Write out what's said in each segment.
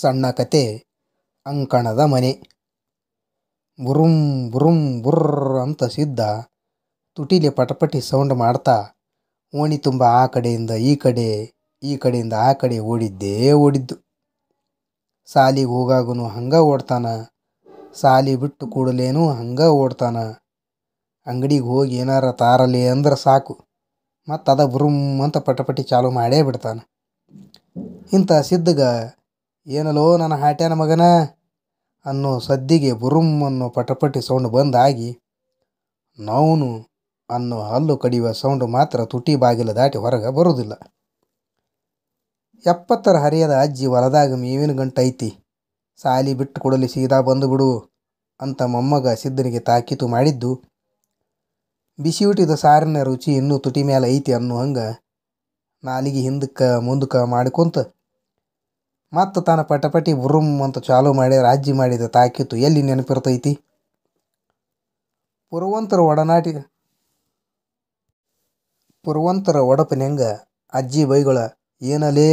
ಸಣ್ಣ ಕತೆ ಅಂಕಣದ ಮನೆ ಬುರುಂ ಬುರುಂ ಬುರ್ರ್ ಅಂತ ಸಿದ್ದ ತುಟಿಲಿ ಪಟಪಟಿ ಸೌಂಡ್ ಮಾಡ್ತಾ ಓಣಿ ತುಂಬ ಆ ಕಡೆಯಿಂದ ಈ ಕಡೆ ಈ ಕಡೆಯಿಂದ ಆ ಕಡೆ ಓಡಿದ್ದೇ ಓಡಿದ್ದು ಸಾಲಿಗೆ ಹೋಗಾಗೂ ಹಂಗೆ ಓಡ್ತಾನ ಸಾಲಿ ಬಿಟ್ಟು ಕೂಡಲೇನು ಹಂಗೆ ಓಡ್ತಾನ ಅಂಗಡಿಗೆ ಹೋಗಿ ಏನಾರ ತಾರಲಿ ಅಂದ್ರೆ ಸಾಕು ಮತ್ತು ಅದ ಬುರುಮ್ ಅಂತ ಪಟಪಟಿ ಚಾಲು ಮಾಡೇ ಬಿಡ್ತಾನೆ ಇಂಥ ಸಿದ್ಧಗ ಏನಲೋ ನನ್ನ ಹಾಟ್ಯಾನ ಮಗನ ಅನ್ನೋ ಸದ್ದಿಗೆ ಬುರುಂ ಅನ್ನೋ ಪಟಪಟಿ ಸೌಂಡ್ ಬಂದಾಗಿ ನೌನು ಅನ್ನೋ ಹಲ್ಲು ಕಡಿಯುವ ಸೌಂಡ್ ಮಾತ್ರ ತುಟಿ ಬಾಗಿಲು ದಾಟಿ ಹೊರಗೆ ಬರುವುದಿಲ್ಲ ಎಪ್ಪತ್ತರ ಹರಿಯದ ಅಜ್ಜಿ ಹೊಲದಾಗ ಮೇವಿನ ಗಂಟು ಐತಿ ಸಾಲಿ ಬಿಟ್ಟು ಕೊಡಲಿ ಸೀದಾ ಬಂದುಬಿಡು ಅಂತ ಮೊಮ್ಮಗ ಸಿದ್ದನಿಗೆ ತಾಕೀತು ಮಾಡಿದ್ದು ಬಿಸಿ ಉಟ್ಟಿದ ಸಾರಿನ ರುಚಿ ಇನ್ನೂ ತುಟಿ ಮೇಲೆ ಐತಿ ಅನ್ನೋ ಹಂಗೆ ನಾಲಿಗೆ ಹಿಂದಕ್ಕೆ ಮುಂದಕ್ಕೆ ಮಾಡ್ಕೊತ ಮತ್ತು ತಾನು ಪಟಪಟಿ ಬುರುಮ್ ಅಂತ ಚಾಲು ಮಾಡಿ ಅಜ್ಜಿ ಮಾಡಿದ ತಾಕಿತ್ತು ಎಲ್ಲಿ ನೆನಪಿರ್ತೈತಿ ಪುರುವಂತರ ಒಡನಾಟಿ ಪುರುವಂತರ ಒಡಪಿನಂಗ ಅಜ್ಜಿ ಬೈಗಳ ಏನಲೇ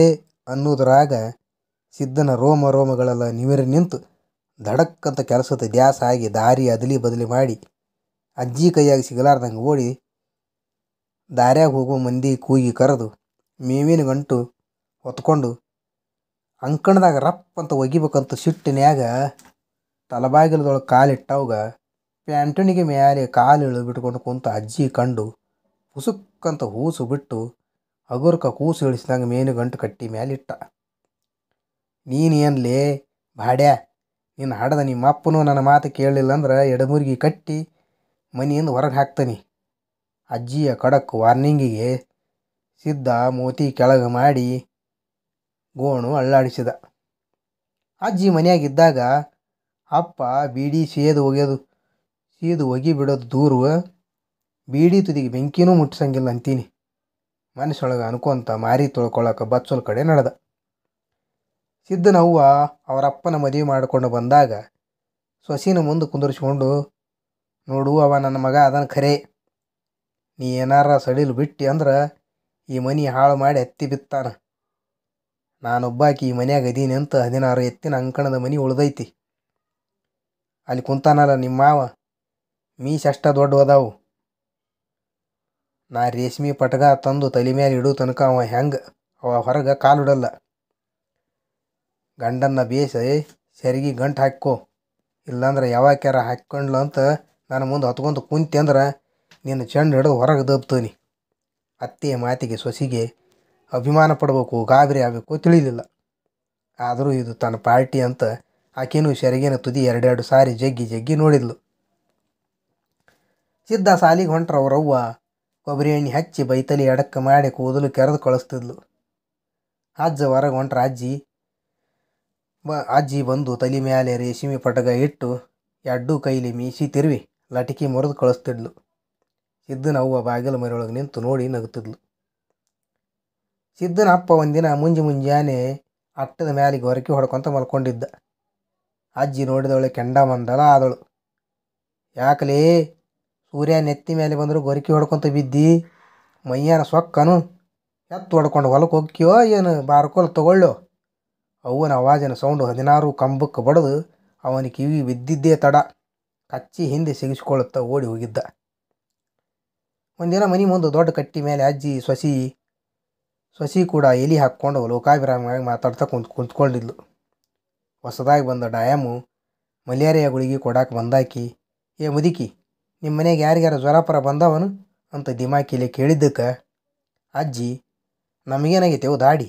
ಅನ್ನೋದ್ರಾಗ ಸಿದ್ಧನ ರೋಮ ರೋಮಗಳೆಲ್ಲ ನಿವಿರಿ ನಿಂತು ದಡಕ್ಕಂತ ಕೆಲಸದ ಗ್ಯಾಸ್ ಆಗಿ ದಾರಿ ಅದಲಿ ಬದಲಿ ಮಾಡಿ ಅಜ್ಜಿ ಕೈಯಾಗಿ ಸಿಗಲಾರ್ದಂಗೆ ಓಡಿ ದಾರ್ಯಾಗ ಹೋಗೋ ಮಂದಿ ಕೂಗಿ ಕರೆದು ಮೇವಿನ ಗಂಟು ಹೊತ್ಕೊಂಡು ಅಂಕಣದಾಗ ರಪ್ಪ ಅಂತ ಒಗಿಬೇಕಂತ ಸಿಟ್ಟಿನ್ಯಾಗ ತಲಬಾಗಿಲದೊಳಗೆ ಕಾಲಿಟ್ಟವಾಗ ಪ್ಯಾಂಟಣಿಗೆ ಮ್ಯಾಲೆ ಕಾಲು ಇಳಿದು ಬಿಟ್ಕೊಂಡು ಕುಂತ ಅಜ್ಜಿ ಕಂಡು ಹುಸುಕ್ಕಂತ ಹೂಸು ಬಿಟ್ಟು ಹಗುರ್ಕ ಕೂಸು ಇಳಿಸಿದಂಗೆ ಮೇನು ಗಂಟು ಕಟ್ಟಿ ಮ್ಯಾಲಿಟ್ಟ ನೀನೇನ್ಲೇ ಬಾಡ್ಯಾ ನಿನ್ನ ಹಡದ ನಿಮ್ಮ ಅಪ್ಪನೂ ನನ್ನ ಮಾತು ಕೇಳಲಿಲ್ಲ ಅಂದ್ರೆ ಎಡಮುರ್ಗಿ ಕಟ್ಟಿ ಮನೆಯಿಂದ ಹೊರಗೆ ಹಾಕ್ತಾನೆ ಅಜ್ಜಿಯ ಖಡಕ್ ವಾರ್ನಿಂಗಿಗೆ ಸಿದ್ಧ ಮೋತಿ ಕೆಳಗೆ ಮಾಡಿ ಗೋಣು ಅಳ್ಳಾಡಿಸಿದ ಅಜ್ಜಿ ಮನೆಯಾಗಿದ್ದಾಗ ಅಪ್ಪ ಬೀಡಿ ಸೇದು ಒಗೆದು ಸೇದು ಒಗಿ ಬಿಡೋದು ದೂರು ಬೀಡಿ ತುದಿಗೆ ಬೆಂಕಿನೂ ಮುಟ್ಸಂಗಿಲ್ಲ ಅಂತೀನಿ ಮನಸ್ಸೊಳಗೆ ಅನ್ಕೊಂತ ಮಾರಿ ತೊಳ್ಕೊಳಕ್ಕೆ ಬಚ್ಚಲ್ ಕಡೆ ನಡೆದ ಸಿದ್ದನವ್ವ ಅವರಪ್ಪನ ಮದುವೆ ಮಾಡಿಕೊಂಡು ಬಂದಾಗ ಸೊಸಿನ ಮುಂದೆ ಕುಂದರ್ಸ್ಕೊಂಡು ನೋಡು ಅವ ನನ್ನ ಮಗ ಅದನ್ನು ಖರೆ ನೀ ಏನಾರ ಸಡಿಲು ಬಿಟ್ಟಿ ಅಂದ್ರೆ ಈ ಮನಿ ಹಾಳು ಮಾಡಿ ಹತ್ತಿ ಬಿತ್ತಾನ ನಾನೊಬ್ಬಾಕಿ ಈ ಮನ್ಯಾಗ ಅದೀನಿ ಅಂತ ಹದಿನಾರು ಎತ್ತಿನ ಅಂಕಣದ ಮನೆ ಉಳ್ದೈತಿ ಅಲ್ಲಿ ಕುಂತಾನಲ್ಲ ನಿಮ್ಮ ಮಾವ ಮೀಸ ಅಷ್ಟ ಅದಾವು ನಾ ರೇಷ್ಮೆ ಪಟ್ಗ ತಂದು ತಲೆ ಮೇಲೆ ಇಡೋ ತನಕ ಅವ ಹೆಂಗೆ ಅವ ಹೊರಗೆ ಕಾಲುಡಲ್ಲ ಗಂಡನ್ನ ಬೇಯಿಸಿ ಸರಿಗೆ ಗಂಟು ಹಾಕೋ ಇಲ್ಲಾಂದ್ರೆ ಯಾವಾಕ್ಯಾರ ಹಾಕ್ಕೊಂಡ್ಲ ಅಂತ ನಾನು ಮುಂದೆ ಹತ್ಕೊಂಡು ಕುಂತಿ ಅಂದ್ರೆ ನಿನ್ನ ಚೆಂಡು ಹಿಡಿದು ಹೊರಗೆ ದಬ್ತೀನಿ ಅತ್ತೆಯ ಮಾತಿಗೆ ಸೊಸಿಗೆ ಅಭಿಮಾನ ಪಡಬೇಕು ಗಾಬರಿ ಆಗಬೇಕು ತಿಳಿಲಿಲ್ಲ ಆದರೂ ಇದು ತನ್ನ ಪಾರ್ಟಿ ಅಂತ ಆಕೆಯೂ ಶೆರಗಿನ ತುದಿ ಎರಡೆರಡು ಸಾರಿ ಜಗ್ಗಿ ಜಗ್ಗಿ ನೋಡಿದ್ಲು ಸಿದ್ಧ ಸಾಲಿಗೆ ಹೊಂಟ್ರ ಅವರವ್ವ ಕೊಬ್ಬರಿ ಎಣ್ಣೆ ಹಚ್ಚಿ ಬೈತಲಿ ಎಡಕ್ಕೆ ಮಾಡಿ ಕೂದಲು ಕೆರೆದು ಕಳಿಸ್ತಿದ್ಲು ಅಜ್ಜ ಹೊರಗೆ ಹೊಂಟ್ರ ಅಜ್ಜಿ ಬ ಅಜ್ಜಿ ಬಂದು ತಲೆ ಮೇಲೆ ರೇಷ್ಮೆ ಪಟಗ ಇಟ್ಟು ಎಡ್ಡು ಕೈಲಿ ಮೀಸಿ ತಿರುವಿ ಲಟಕಿ ಮುರಿದು ಕಳಿಸ್ತಿದ್ಲು ಸಿದ್ದನ ಅವ್ವ ಬಾಗಿಲು ಮನೆಯೊಳಗೆ ನಿಂತು ನೋಡಿ ನಗುತ್ತಿದ್ಲು ಸಿದ್ದನಪ್ಪ ಒಂದಿನ ಮುಂಜಿ ಮುಂಜಾನೆ ಅಟ್ಟದ ಮ್ಯಾಲಿಗೆ ಹೊರಕೆ ಹೊಡ್ಕೊತ ಮಲ್ಕೊಂಡಿದ್ದ ಅಜ್ಜಿ ನೋಡಿದವಳೆ ಕೆಂಡ ಮಂದಳ ಆದಳು ಯಾಕಲೇ ಸೂರ್ಯ ನೆತ್ತಿ ಮೇಲೆ ಬಂದರೂ ಗೊರಕೆ ಹೊಡ್ಕೊತ ಬಿದ್ದಿ ಮೈಯಾನ ಸೊಕ್ಕನು ಎತ್ತು ಹೊಡ್ಕೊಂಡು ಹೊಲಕ್ಕೆ ಹೋಗ್ತೀಯೋ ಏನು ಬಾರ್ಕೋಲ್ ತಗೊಳ್ಳೋ ಅವನ ಅವಾಜನ ಸೌಂಡು ಹದಿನಾರು ಕಂಬಕ್ಕೆ ಬಡದು ಅವನ ಕಿವಿ ಬಿದ್ದಿದ್ದೇ ತಡ ಕಚ್ಚಿ ಹಿಂದೆ ಸಿಗಿಸ್ಕೊಳ್ಳುತ್ತಾ ಓಡಿ ಹೋಗಿದ್ದ ಒಂದಿನ ಮನೆ ಮುಂದೆ ದೊಡ್ಡ ಕಟ್ಟಿ ಮೇಲೆ ಅಜ್ಜಿ ಸೊಸಿ ಸೊಸಿ ಕೂಡ ಎಲಿ ಹಾಕ್ಕೊಂಡು ಲೋಕಾಭಿರಾಮಿಯಾಗಿ ಮಾತಾಡ್ತಾ ಕುಂತ್ ಕುಂತ್ಕೊಂಡಿದ್ಲು ಹೊಸದಾಗಿ ಬಂದ ಡಾಯಮ್ಮು ಮಲೇರಿಯ ಗುಳಿಗೆ ಕೊಡಕ್ಕೆ ಬಂದಾಕಿ ಏ ಮುದುಕಿ ನಿಮ್ಮ ಮನೆಗೆ ಯಾರಿಗಾರ ಜ್ವರ ಪರ ಬಂದವನು ಅಂತ ದಿಮಾಕಿಲೆ ಕೇಳಿದ್ದಕ್ಕೆ ಅಜ್ಜಿ ನಮಗೇನಾಗೈತೆವು ದಾಡಿ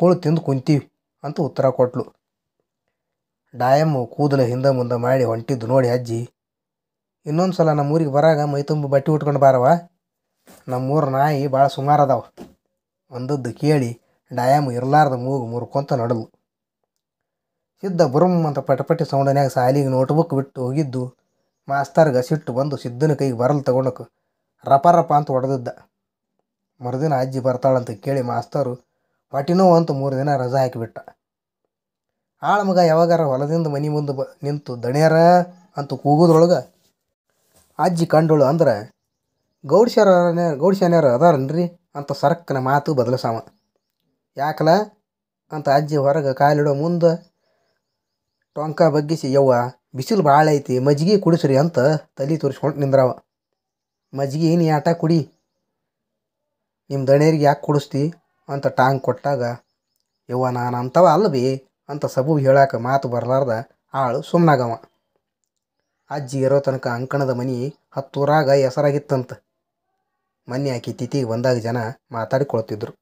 ಕೋಳು ತಿಂದು ಕುಂತೀವಿ ಅಂತ ಉತ್ತರ ಕೊಟ್ಲು ಡಾಯಮ್ಮು ಕೂದಲು ಹಿಂದೆ ಮುಂದೆ ಮಾಡಿ ಹೊಂಟಿದ್ದು ನೋಡಿ ಅಜ್ಜಿ ಇನ್ನೊಂದು ಸಲ ನಮ್ಮೂರಿಗೆ ಬರಾಗ ಮೈ ತುಂಬ ಬಟ್ಟೆ ಉಟ್ಕೊಂಡು ಬಾರವ ನಮ್ಮೂರ ನಾಯಿ ಭಾಳ ಸುಮಾರು ಅದಾವ ಒಂದದ್ದು ಕೇಳಿ ಡಾಯಾಮು ಇರಲಾರ್ದ ಮೂಗು ಮುರ್ಕೊಂತ ನಡಲು ಸಿದ್ಧ ಬುರುಮ್ ಅಂತ ಪಟಪಟಿ ಸೌಂಡನ್ಯಾಗ ಸಾಲಿಗೆ ನೋಟ್ಬುಕ್ ಬಿಟ್ಟು ಹೋಗಿದ್ದು ಮಾಸ್ತರ್ಗ ಸಿಟ್ಟು ಬಂದು ಸಿದ್ದನ ಕೈಗೆ ಬರಲು ತಗೊಂಡಕ್ಕೆ ರಪ ರಪ ಅಂತ ಹೊಡೆದಿದ್ದ ಮರುದಿನ ಅಜ್ಜಿ ಬರ್ತಾಳಂತ ಕೇಳಿ ಮಾಸ್ತರು ಹೊಟ್ಟಿನೋ ಅಂತ ಮೂರು ದಿನ ರಜಾ ಹಾಕಿಬಿಟ್ಟ ಆಳ ಮಗ ಯಾವಾಗಾರ ಹೊಲದಿಂದ ಮನೆ ಮುಂದೆ ಬ ನಿಂತು ದಣಿಯರ ಅಂತ ಕೂಗೋದ್ರೊಳಗೆ ಅಜ್ಜಿ ಕಂಡೋಳು ಅಂದ್ರೆ ಗೌಡ್ಶರ ಗೌಡ್ಶನ್ಯಾರ ಅದಾರನ್ರಿ ಅಂತ ಸರಕನ ಮಾತು ಬದಲಿಸವ ಯಾಕಲ ಅಂತ ಅಜ್ಜಿ ಹೊರಗೆ ಕಾಲಿಡೋ ಮುಂದೆ ಟೊಂಕ ಬಗ್ಗಿಸಿ ಯವ್ವ ಬಿಸಿಲು ಭಾಳ ಐತಿ ಮಜ್ಜಿಗೆ ಕುಡಿಸ್ರಿ ಅಂತ ತಲೆ ತೋರಿಸ್ಕೊಂಡು ನಿಂದ್ರವ ಮಜ್ಜಿಗೆ ಏನು ಆಟ ಕುಡಿ ನಿಮ್ಮ ದಣೇರಿಗೆ ಯಾಕೆ ಕುಡಿಸ್ತಿ ಅಂತ ಟಾಂಗ್ ಕೊಟ್ಟಾಗ ಯವ್ವ ನಾನು ಅಲ್ಲ ಭೀ ಅಂತ ಸಬು ಹೇಳಾಕ ಮಾತು ಬರಲಾರ್ದ ಆಳು ಸುಮ್ಮನಾಗವ ಅಜ್ಜಿ ಇರೋ ತನಕ ಅಂಕಣದ ಮನೆ ಹತ್ತೂರಾಗ ಹೆಸರಾಗಿತ್ತಂತ ಮನೆ ಆಕೆ ತಿಥಿಗೆ ಬಂದಾಗ ಜನ ಮಾತಾಡಿಕೊಳ್ತಿದ್ರು